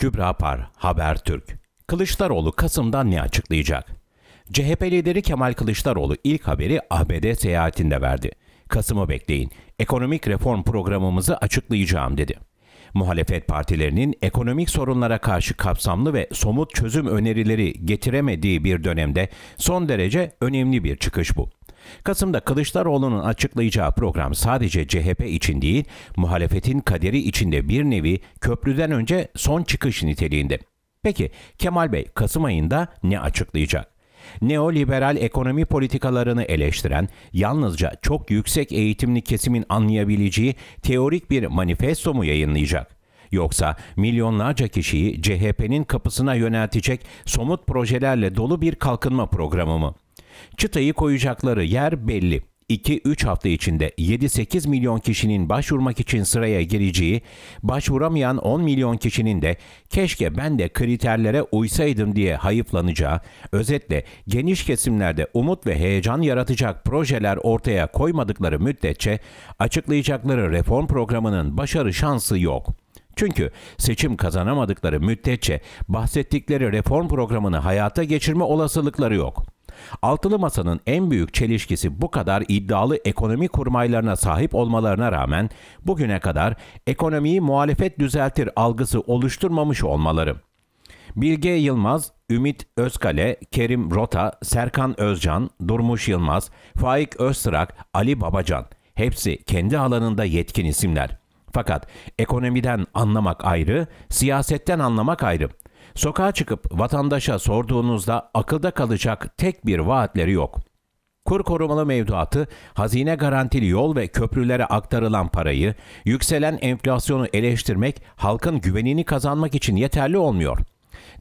Kübra Par, Habertürk. Kılıçdaroğlu Kasım'dan ne açıklayacak? CHP lideri Kemal Kılıçdaroğlu ilk haberi ABD seyahatinde verdi. Kasım'ı bekleyin, ekonomik reform programımızı açıklayacağım dedi. Muhalefet partilerinin ekonomik sorunlara karşı kapsamlı ve somut çözüm önerileri getiremediği bir dönemde son derece önemli bir çıkış bu. Kasım'da Kılıçdaroğlu'nun açıklayacağı program sadece CHP için değil, muhalefetin kaderi içinde bir nevi köprüden önce son çıkış niteliğinde. Peki Kemal Bey Kasım ayında ne açıklayacak? neoliberal ekonomi politikalarını eleştiren, yalnızca çok yüksek eğitimli kesimin anlayabileceği teorik bir manifesto mu yayınlayacak? Yoksa milyonlarca kişiyi CHP'nin kapısına yöneltecek somut projelerle dolu bir kalkınma programı mı? Çıtayı koyacakları yer belli. 2-3 hafta içinde 7-8 milyon kişinin başvurmak için sıraya gireceği, başvuramayan 10 milyon kişinin de keşke ben de kriterlere uysaydım diye hayıflanacağı, özetle geniş kesimlerde umut ve heyecan yaratacak projeler ortaya koymadıkları müddetçe açıklayacakları reform programının başarı şansı yok. Çünkü seçim kazanamadıkları müddetçe bahsettikleri reform programını hayata geçirme olasılıkları yok.'' Altılı Masa'nın en büyük çelişkisi bu kadar iddialı ekonomi kurmaylarına sahip olmalarına rağmen bugüne kadar ekonomiyi muhalefet düzeltir algısı oluşturmamış olmaları. Bilge Yılmaz, Ümit Özkale, Kerim Rota, Serkan Özcan, Durmuş Yılmaz, Faik Öztrak, Ali Babacan hepsi kendi alanında yetkin isimler. Fakat ekonomiden anlamak ayrı, siyasetten anlamak ayrı. Sokağa çıkıp vatandaşa sorduğunuzda akılda kalacak tek bir vaatleri yok. Kur korumalı mevduatı, hazine garantili yol ve köprülere aktarılan parayı, yükselen enflasyonu eleştirmek halkın güvenini kazanmak için yeterli olmuyor.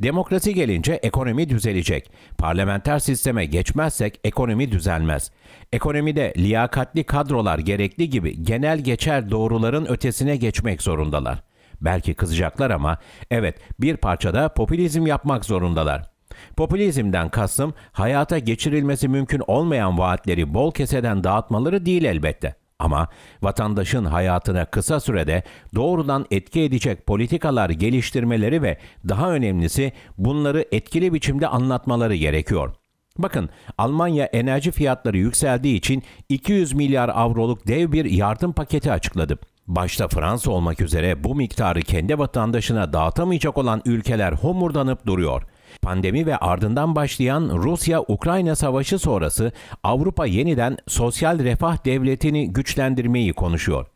Demokrasi gelince ekonomi düzelecek. Parlamenter sisteme geçmezsek ekonomi düzelmez. Ekonomide liyakatli kadrolar gerekli gibi genel geçer doğruların ötesine geçmek zorundalar. Belki kızacaklar ama evet bir parçada popülizm yapmak zorundalar. Popülizmden kastım hayata geçirilmesi mümkün olmayan vaatleri bol keseden dağıtmaları değil elbette. Ama vatandaşın hayatına kısa sürede doğrudan etki edecek politikalar geliştirmeleri ve daha önemlisi bunları etkili biçimde anlatmaları gerekiyor. Bakın Almanya enerji fiyatları yükseldiği için 200 milyar avroluk dev bir yardım paketi açıkladı. Başta Fransa olmak üzere bu miktarı kendi vatandaşına dağıtamayacak olan ülkeler homurdanıp duruyor. Pandemi ve ardından başlayan Rusya-Ukrayna savaşı sonrası Avrupa yeniden sosyal refah devletini güçlendirmeyi konuşuyor.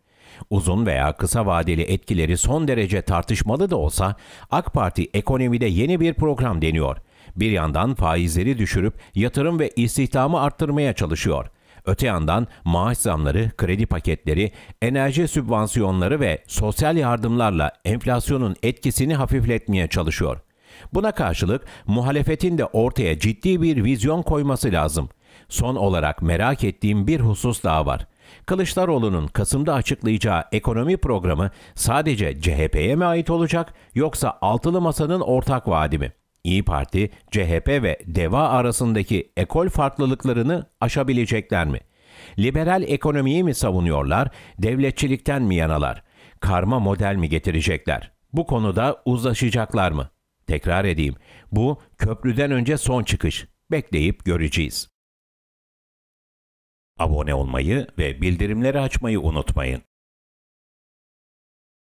Uzun veya kısa vadeli etkileri son derece tartışmalı da olsa AK Parti ekonomide yeni bir program deniyor. Bir yandan faizleri düşürüp yatırım ve istihdamı arttırmaya çalışıyor. Öte yandan maaş zamları, kredi paketleri, enerji sübvansiyonları ve sosyal yardımlarla enflasyonun etkisini hafifletmeye çalışıyor. Buna karşılık muhalefetin de ortaya ciddi bir vizyon koyması lazım. Son olarak merak ettiğim bir husus daha var. Kılıçdaroğlu'nun Kasım'da açıklayacağı ekonomi programı sadece CHP'ye mi ait olacak yoksa altılı masanın ortak vaadi mi? İyi Parti, CHP ve DEVA arasındaki ekol farklılıklarını aşabilecekler mi? Liberal ekonomiyi mi savunuyorlar, devletçilikten mi yanalar? Karma model mi getirecekler? Bu konuda uzlaşacaklar mı? Tekrar edeyim, bu köprüden önce son çıkış. Bekleyip göreceğiz. Abone olmayı ve bildirimleri açmayı unutmayın.